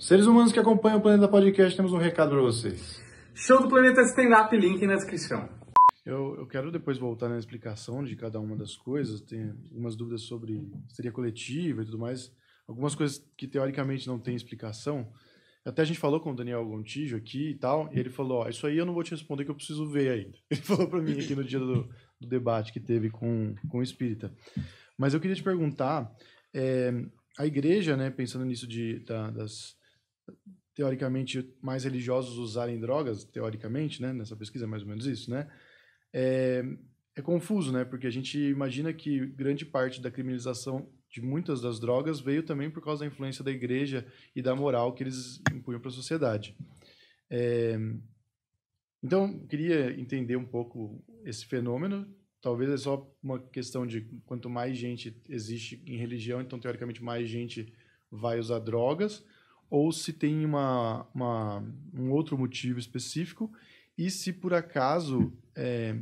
Seres humanos que acompanham o Planeta Podcast, temos um recado para vocês. Show do Planeta Stand Up, link na descrição. Eu, eu quero depois voltar na explicação de cada uma das coisas. Tem algumas dúvidas sobre seria coletiva e tudo mais. Algumas coisas que teoricamente não tem explicação. Até a gente falou com o Daniel Gontijo aqui e tal, e ele falou: Ó, isso aí eu não vou te responder que eu preciso ver ainda. Ele falou para mim aqui no dia do, do, debate que teve com, com o Espírita. Mas eu queria te perguntar: é, a igreja, né, pensando nisso de, da, das, teoricamente mais religiosos usarem drogas, teoricamente, né? Nessa pesquisa é mais ou menos isso, né? É, é confuso, né? Porque a gente imagina que grande parte da criminalização de muitas das drogas veio também por causa da influência da igreja e da moral que eles impunham para a sociedade. É... Então, queria entender um pouco esse fenômeno. Talvez é só uma questão de quanto mais gente existe em religião, então, teoricamente, mais gente vai usar drogas, ou se tem uma, uma, um outro motivo específico e se por acaso é,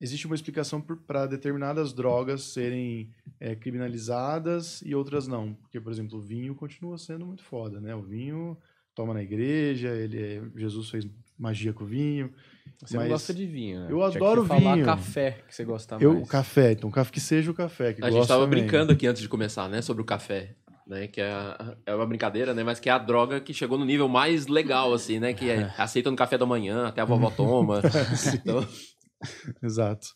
existe uma explicação para determinadas drogas serem é, criminalizadas e outras não. Porque, por exemplo, o vinho continua sendo muito foda, né? O vinho toma na igreja, ele é, Jesus fez magia com o vinho. Você mas... gosta de vinho, né? Eu adoro Tinha você vinho. falar café que você gosta mais. Eu, o café, então, que seja o café. Que a gente estava brincando aqui antes de começar, né? Sobre o café né? Que é, é uma brincadeira, né? Mas que é a droga que chegou no nível mais legal, é. assim, né? Que é, é, aceita no café da manhã, até a vovó toma. então... Exato.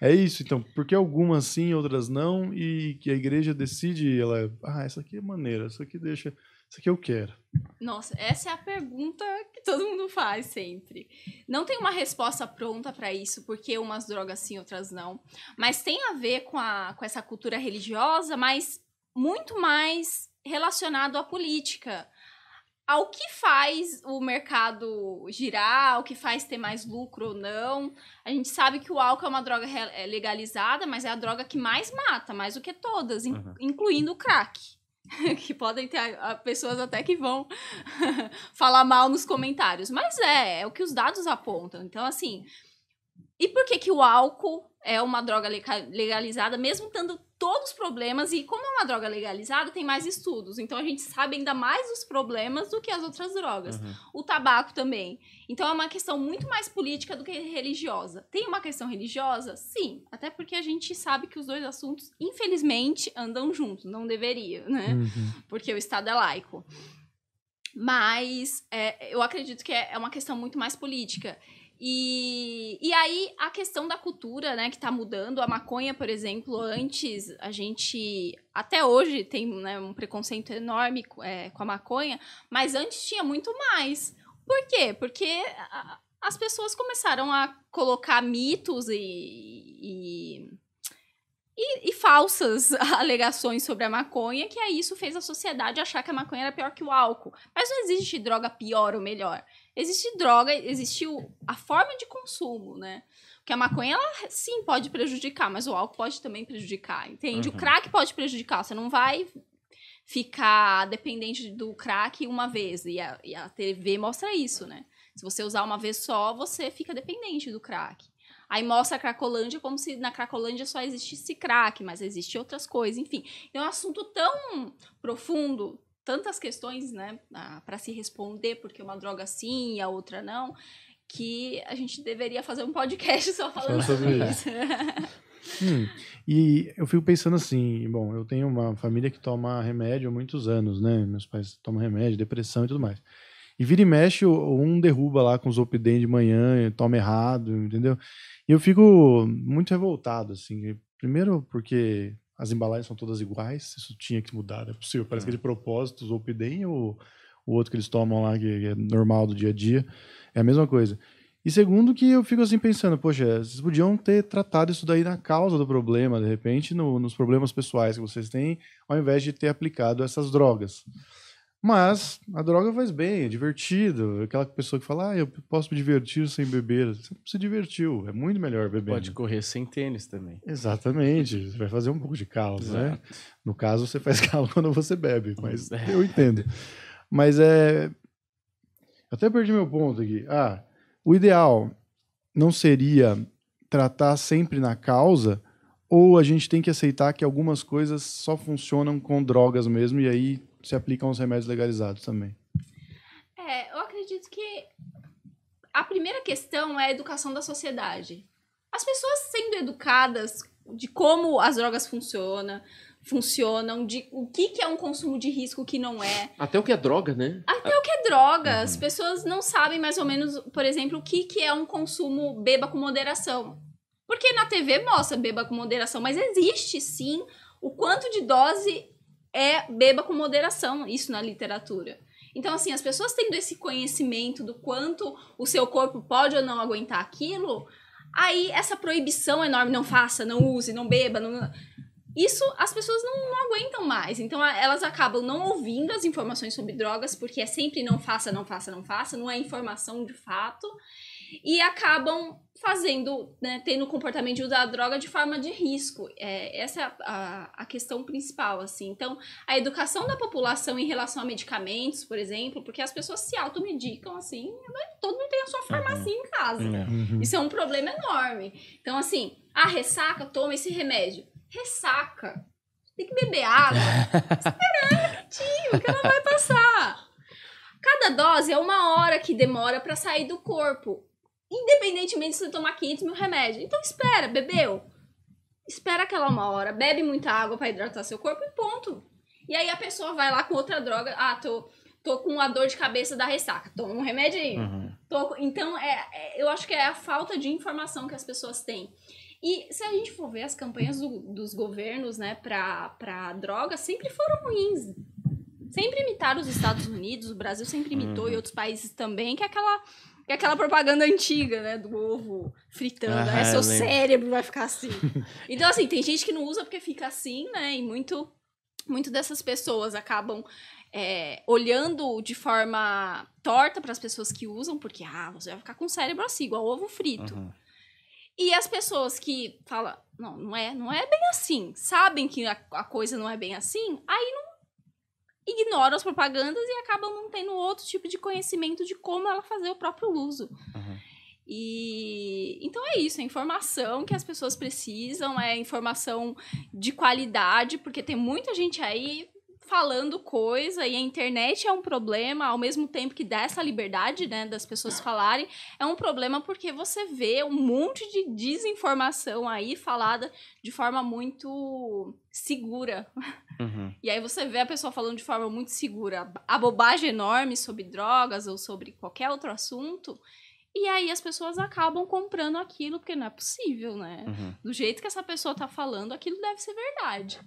É isso, então. Porque algumas sim, outras não, e que a igreja decide, ela, ah, essa aqui é maneira, essa aqui deixa, essa aqui eu quero. Nossa, essa é a pergunta que todo mundo faz sempre. Não tem uma resposta pronta para isso, porque umas drogas sim, outras não. Mas tem a ver com, a, com essa cultura religiosa, mas muito mais relacionado à política, ao que faz o mercado girar, ao que faz ter mais lucro ou não. A gente sabe que o álcool é uma droga é, legalizada, mas é a droga que mais mata, mais do que todas, uhum. incluindo o crack. que podem ter pessoas até que vão falar mal nos comentários. Mas é, é o que os dados apontam. Então, assim. E por que, que o álcool é uma droga legalizada, mesmo tendo todos os problemas, e como é uma droga legalizada, tem mais estudos. Então a gente sabe ainda mais os problemas do que as outras drogas. Uhum. O tabaco também. Então é uma questão muito mais política do que religiosa. Tem uma questão religiosa? Sim. Até porque a gente sabe que os dois assuntos, infelizmente, andam juntos. Não deveria, né? Uhum. Porque o Estado é laico. Mas é, eu acredito que é, é uma questão muito mais política. E, e aí a questão da cultura, né, que está mudando. A maconha, por exemplo, antes a gente até hoje tem né, um preconceito enorme é, com a maconha, mas antes tinha muito mais. Por quê? Porque a, as pessoas começaram a colocar mitos e, e e, e, falsas alegações sobre a maconha, que aí isso fez a sociedade achar que a maconha era pior que o álcool. Mas não existe droga pior ou melhor. Existe droga, existiu a forma de consumo, né? Porque a maconha, ela sim pode prejudicar, mas o álcool pode também prejudicar, entende? Uhum. O crack pode prejudicar, você não vai ficar dependente do crack uma vez. E a, e a TV mostra isso, né? Se você usar uma vez só, você fica dependente do crack. Aí mostra a Cracolândia como se na Cracolândia só existisse crack, mas existe outras coisas, enfim. É um assunto tão profundo, tantas questões, né, para se responder, porque uma droga sim e a outra não, que a gente deveria fazer um podcast só falando sobre isso. hum, e eu fico pensando assim, bom, eu tenho uma família que toma remédio há muitos anos, né? Meus pais tomam remédio, depressão e tudo mais. E vira e mexe, um derruba lá com os open de manhã, toma errado, entendeu? E eu fico muito revoltado, assim. Primeiro porque as embalagens são todas iguais, isso tinha que mudar, é possível. Parece é. que de é. propósito, os open ou o outro que eles tomam lá, que é normal do dia a dia, é a mesma coisa. E segundo que eu fico assim pensando, poxa, vocês podiam ter tratado isso daí na causa do problema, de repente, no, nos problemas pessoais que vocês têm, ao invés de ter aplicado essas drogas. Mas a droga faz bem, é divertido. Aquela pessoa que fala, ah, eu posso me divertir sem beber. Você se divertiu, é muito melhor beber. Pode né? correr sem tênis também. Exatamente, você vai fazer um pouco de calo, né? No caso, você faz calo quando você bebe, mas é. eu entendo. Mas é. Até perdi meu ponto aqui. Ah, o ideal não seria tratar sempre na causa, ou a gente tem que aceitar que algumas coisas só funcionam com drogas mesmo, e aí se aplicam aos remédios legalizados também? É, eu acredito que a primeira questão é a educação da sociedade. As pessoas sendo educadas de como as drogas funcionam, funcionam, de o que, que é um consumo de risco, o que não é. Até o que é droga, né? Até a... o que é droga. As pessoas não sabem mais ou menos, por exemplo, o que, que é um consumo beba com moderação. Porque na TV mostra beba com moderação, mas existe sim o quanto de dose é beba com moderação isso na literatura. Então, assim, as pessoas tendo esse conhecimento do quanto o seu corpo pode ou não aguentar aquilo, aí essa proibição enorme, não faça, não use, não beba, não... Isso as pessoas não, não aguentam mais. Então, elas acabam não ouvindo as informações sobre drogas, porque é sempre não faça, não faça, não faça, não é informação de fato e acabam fazendo, né, tendo o comportamento de usar a droga de forma de risco. É, essa é a, a, a, questão principal, assim. Então, a educação da população em relação a medicamentos, por exemplo, porque as pessoas se automedicam, assim, todo mundo tem a sua farmácia em casa. Uhum. É. Uhum. Isso é um problema enorme. Então, assim, a ressaca, toma esse remédio. Ressaca. Tem que beber água. Esperando, que ela vai passar. Cada dose é uma hora que demora para sair do corpo. Independentemente se você tomar 500 mil remédios. Então espera, bebeu. Espera aquela uma hora, bebe muita água para hidratar seu corpo e ponto. E aí a pessoa vai lá com outra droga. Ah, tô, tô com a dor de cabeça da ressaca. Toma um remédio. Uhum. Tô, então, é, é, eu acho que é a falta de informação que as pessoas têm. E se a gente for ver as campanhas do, dos governos, né, pra, pra droga, sempre foram ruins. Sempre imitaram os Estados Unidos, o Brasil sempre imitou uhum. e outros países também, que é aquela é aquela propaganda antiga, né? Do ovo fritando. Ah, né? Seu cérebro vai ficar assim. então, assim, tem gente que não usa porque fica assim, né? E muito, muito dessas pessoas acabam é, olhando de forma torta para as pessoas que usam, porque, ah, você vai ficar com o cérebro assim, igual ovo frito. Uhum. E as pessoas que falam, não, não é, não é bem assim, sabem que a, a coisa não é bem assim, aí não ignoram as propagandas e acabam não tendo outro tipo de conhecimento de como ela fazer o próprio uso. Uhum. E então é isso, é informação que as pessoas precisam, é informação de qualidade, porque tem muita gente aí falando coisa e a internet é um problema, ao mesmo tempo que dá essa liberdade, né, das pessoas falarem, é um problema porque você vê um monte de desinformação aí falada de forma muito segura. Uhum. E aí você vê a pessoa falando de forma muito segura a bobagem enorme sobre drogas ou sobre qualquer outro assunto. E aí as pessoas acabam comprando aquilo, porque não é possível, né? Uhum. Do jeito que essa pessoa tá falando, aquilo deve ser verdade.